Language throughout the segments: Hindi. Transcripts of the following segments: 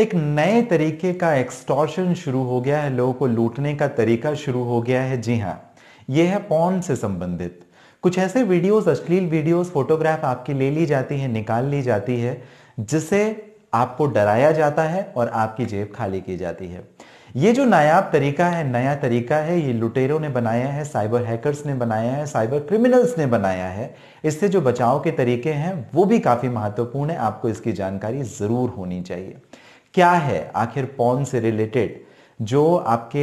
एक नए तरीके का एक्सटॉर्शन शुरू हो गया है लोगों को लूटने का तरीका शुरू हो गया है जी हाँ ये है पॉन से संबंधित कुछ ऐसे वीडियोस अश्लील वीडियोस फोटोग्राफ आपकी ले ली जाती है निकाल ली जाती है जिससे आपको डराया जाता है और आपकी जेब खाली की जाती है ये जो नायाब तरीका है नया तरीका है ये लुटेरों ने बनाया है साइबर हैकर्स ने बनाया है साइबर क्रिमिनल्स ने बनाया है इससे जो बचाव के तरीके हैं वो भी काफ़ी महत्वपूर्ण है आपको इसकी जानकारी ज़रूर होनी चाहिए क्या है आखिर पॉन से रिलेटेड जो आपके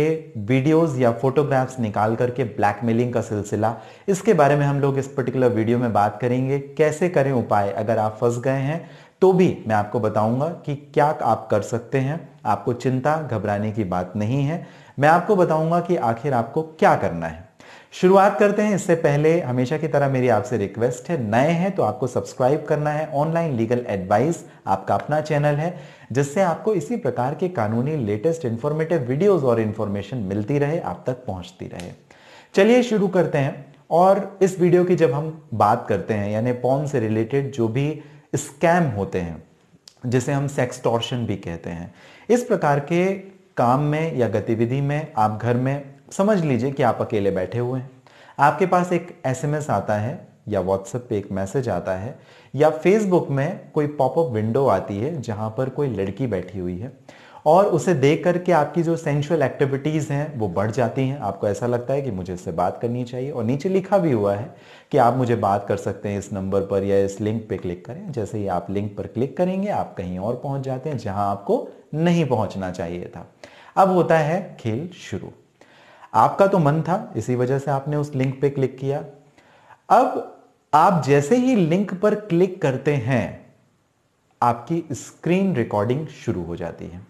वीडियोस या फोटोग्राफ्स निकाल करके ब्लैकमेलिंग का सिलसिला इसके बारे में हम लोग इस पर्टिकुलर वीडियो में बात करेंगे कैसे करें उपाय अगर आप फंस गए हैं तो भी मैं आपको बताऊंगा कि क्या आप कर सकते हैं आपको चिंता घबराने की बात नहीं है मैं आपको बताऊंगा कि आखिर आपको क्या करना है शुरुआत करते हैं इससे पहले हमेशा की तरह मेरी आपसे रिक्वेस्ट है नए हैं तो आपको सब्सक्राइब करना है ऑनलाइन लीगल एडवाइस आपका अपना चैनल है जिससे आपको इसी प्रकार के कानूनी लेटेस्ट इन्फॉर्मेटिव वीडियोस और इन्फॉर्मेशन मिलती रहे आप तक पहुंचती रहे चलिए शुरू करते हैं और इस वीडियो की जब हम बात करते हैं यानी पॉन से रिलेटेड जो भी स्कैम होते हैं जिसे हम सेक्स टॉर्शन भी कहते हैं इस प्रकार के काम में या गतिविधि में आप घर में समझ लीजिए कि आप अकेले बैठे हुए हैं आपके पास एक एसएमएस आता है या व्हाट्सएप पे एक मैसेज आता है या फेसबुक में कोई पॉपअप विंडो आती है जहाँ पर कोई लड़की बैठी हुई है और उसे देख करके आपकी जो सेंशुअल एक्टिविटीज़ हैं वो बढ़ जाती हैं आपको ऐसा लगता है कि मुझे इससे बात करनी चाहिए और नीचे लिखा भी हुआ है कि आप मुझे बात कर सकते हैं इस नंबर पर या इस लिंक पे क्लिक करें जैसे ही आप लिंक पर क्लिक करेंगे आप कहीं और पहुंच जाते हैं जहां आपको नहीं पहुंचना चाहिए था अब होता है खेल शुरू आपका तो मन था इसी वजह से आपने उस लिंक पे क्लिक किया अब आप जैसे ही लिंक पर क्लिक करते हैं आपकी स्क्रीन रिकॉर्डिंग शुरू हो जाती है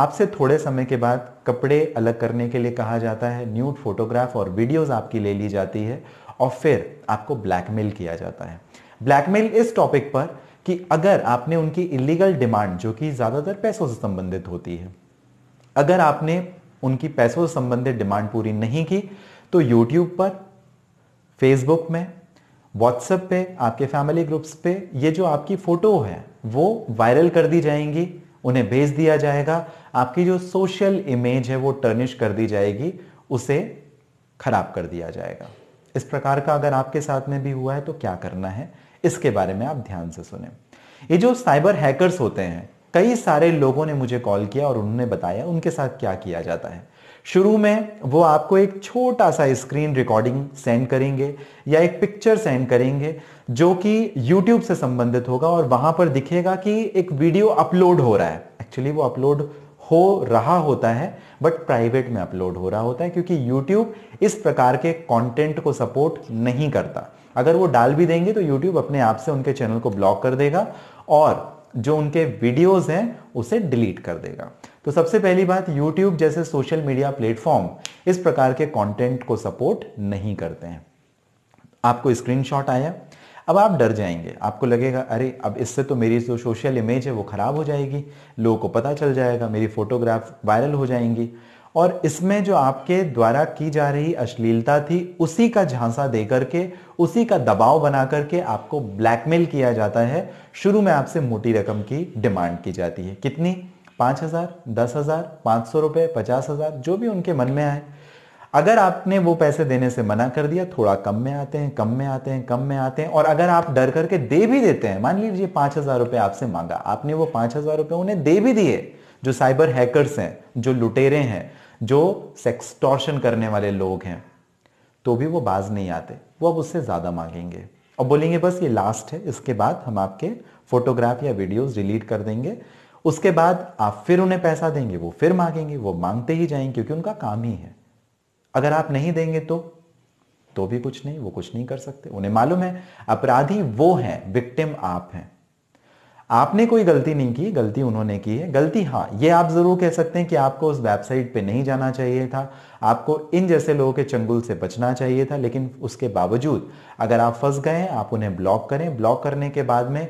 आपसे थोड़े समय के बाद कपड़े अलग करने के लिए कहा जाता है न्यूड फोटोग्राफ और वीडियोस आपकी ले ली जाती है और फिर आपको ब्लैकमेल किया जाता है ब्लैकमेल इस टॉपिक पर कि अगर आपने उनकी इलीगल डिमांड जो कि ज़्यादातर पैसों से संबंधित होती है अगर आपने उनकी पैसों से संबंधित डिमांड पूरी नहीं की तो यूट्यूब पर फेसबुक में व्हाट्सएप पे आपके फैमिली ग्रुप्स पे ये जो आपकी फ़ोटो है वो वायरल कर दी जाएंगी उन्हें भेज दिया जाएगा आपकी जो सोशल इमेज है वो टर्निश कर दी जाएगी उसे खराब कर दिया जाएगा इस प्रकार का अगर आपके साथ में भी हुआ है तो क्या करना है इसके बारे में आप ध्यान से सुने ये जो साइबर हैकर्स होते हैं कई सारे लोगों ने मुझे कॉल किया और उन्होंने बताया उनके साथ क्या किया जाता है शुरू में वो आपको एक छोटा सा स्क्रीन रिकॉर्डिंग सेंड करेंगे या एक पिक्चर सेंड करेंगे जो कि यूट्यूब से संबंधित होगा और वहां पर दिखेगा कि एक वीडियो अपलोड हो रहा है एक्चुअली वो अपलोड हो रहा होता है बट प्राइवेट में अपलोड हो रहा होता है क्योंकि यूट्यूब इस प्रकार के कंटेंट को सपोर्ट नहीं करता अगर वो डाल भी देंगे तो YouTube अपने आप से उनके चैनल को ब्लॉक कर देगा और जो उनके वीडियोस हैं उसे डिलीट कर देगा तो सबसे पहली बात यूट्यूब जैसे सोशल मीडिया प्लेटफॉर्म इस प्रकार के कंटेंट को सपोर्ट नहीं करते हैं आपको स्क्रीनशॉट आया अब आप डर जाएंगे आपको लगेगा अरे अब इससे तो मेरी जो सोशल इमेज है वो ख़राब हो जाएगी लोगों को पता चल जाएगा मेरी फोटोग्राफ वायरल हो जाएंगी और इसमें जो आपके द्वारा की जा रही अश्लीलता थी उसी का झांसा दे करके उसी का दबाव बना करके आपको ब्लैकमेल किया जाता है शुरू में आपसे मोटी रकम की डिमांड की जाती है कितनी पाँच हज़ार दस हज़ार पाँच सौ रुपये पचास हज़ार जो भी उनके मन में आए अगर आपने वो पैसे देने से मना कर दिया थोड़ा कम में आते हैं कम में आते हैं कम में आते हैं और अगर आप डर करके दे भी देते हैं मान लीजिए पाँच हज़ार रुपये आपसे मांगा आपने वो पाँच हज़ार रुपये उन्हें दे भी दिए जो साइबर हैकर्स हैं जो लुटेरे हैं जो सेक्सटॉर्शन करने वाले लोग हैं तो भी वो बाज नहीं आते वो अब उससे ज़्यादा मांगेंगे और बोलेंगे बस ये लास्ट है इसके बाद हम आपके फोटोग्राफ या वीडियोस डिलीट कर देंगे उसके बाद आप फिर उन्हें पैसा देंगे वो फिर मांगेंगे वो मांगते ही जाएंगे क्योंकि उनका काम ही है अगर आप नहीं देंगे तो तो भी कुछ नहीं वो कुछ नहीं कर सकते उन्हें मालूम है अपराधी वो हैं विक्टिम आप हैं आपने कोई गलती नहीं की गलती उन्होंने की है गलती हाँ ये आप ज़रूर कह सकते हैं कि आपको उस वेबसाइट पे नहीं जाना चाहिए था आपको इन जैसे लोगों के चंगुल से बचना चाहिए था लेकिन उसके बावजूद अगर आप फंस गए आप उन्हें ब्लॉक करें ब्लॉक करने के बाद में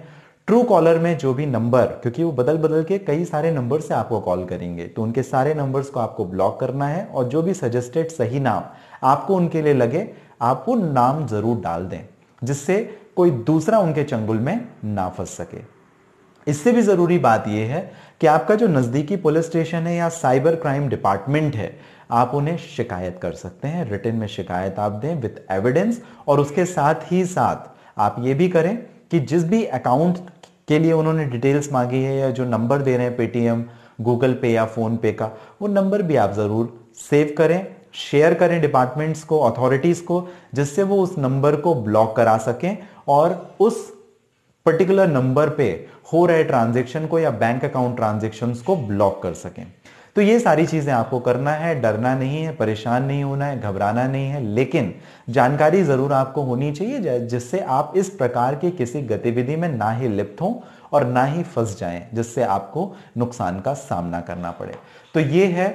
ट्रू कॉलर में जो भी नंबर क्योंकि वो बदल बदल के कई सारे नंबर से आपको कॉल करेंगे तो उनके सारे नंबर्स को आपको ब्लॉक करना है और जो भी सजेस्टेड सही नाम आपको उनके लिए लगे आप वो नाम ज़रूर डाल दें जिससे कोई दूसरा उनके चंगुल में ना फंस सके इससे भी ज़रूरी बात यह है कि आपका जो नज़दीकी पुलिस स्टेशन है या साइबर क्राइम डिपार्टमेंट है आप उन्हें शिकायत कर सकते हैं रिटर्न में शिकायत आप दें विथ एविडेंस और उसके साथ ही साथ आप ये भी करें कि जिस भी अकाउंट के लिए उन्होंने डिटेल्स मांगी है या जो नंबर दे रहे हैं पेटीएम गूगल पे या फ़ोन पे का वो नंबर भी आप ज़रूर सेव करें शेयर करें डिपार्टमेंट्स को अथॉरिटीज़ को जिससे वो उस नंबर को ब्लॉक करा सकें और उस पर्टिकुलर नंबर पे हो रहे ट्रांजेक्शन को या बैंक अकाउंट ट्रांजेक्शन को ब्लॉक कर सकें तो ये सारी चीजें आपको करना है डरना नहीं है परेशान नहीं होना है घबराना नहीं है लेकिन जानकारी जरूर आपको होनी चाहिए जिससे आप इस प्रकार की किसी गतिविधि में ना ही लिप्त हों और ना ही फंस जाएं जिससे आपको नुकसान का सामना करना पड़े तो ये है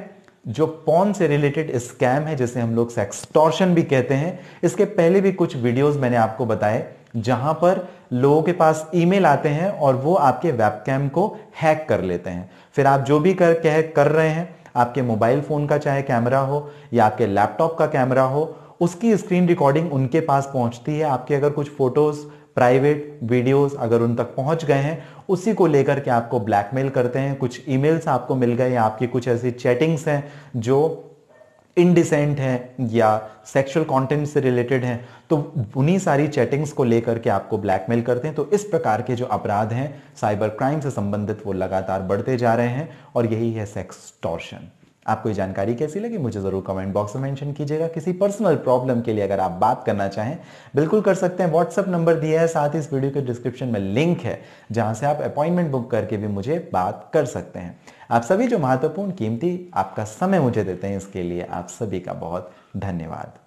जो पॉन से रिलेटेड स्कैम है जिसे हम लोग सेक्सटॉर्शन भी कहते हैं इसके पहले भी कुछ वीडियोस मैंने आपको बताए जहां पर लोगों के पास ईमेल आते हैं और वो आपके वेबकैम को हैक कर लेते हैं फिर आप जो भी कर कह कर रहे हैं आपके मोबाइल फोन का चाहे कैमरा हो या आपके लैपटॉप का कैमरा हो उसकी स्क्रीन रिकॉर्डिंग उनके पास पहुंचती है आपके अगर कुछ फोटोज प्राइवेट वीडियोस अगर उन तक पहुंच गए हैं उसी को लेकर के आपको ब्लैकमेल करते हैं कुछ ईमेल्स आपको मिल गए या आपकी कुछ ऐसी चैटिंग्स हैं जो इनडिसेंट हैं या सेक्सुअल कंटेंट से रिलेटेड हैं तो उन्हीं सारी चैटिंग्स को लेकर के आपको ब्लैकमेल करते हैं तो इस प्रकार के जो अपराध हैं साइबर क्राइम से संबंधित वो लगातार बढ़ते जा रहे हैं और यही है सेक्स टॉर्शन आपको ये जानकारी कैसी लगी मुझे ज़रूर कमेंट बॉक्स में मेंशन कीजिएगा किसी पर्सनल प्रॉब्लम के लिए अगर आप बात करना चाहें बिल्कुल कर सकते हैं व्हाट्सअप नंबर दिया है साथ ही इस वीडियो के डिस्क्रिप्शन में लिंक है जहाँ से आप अपॉइंटमेंट बुक करके भी मुझे बात कर सकते हैं आप सभी जो महत्वपूर्ण कीमती आपका समय मुझे देते हैं इसके लिए आप सभी का बहुत धन्यवाद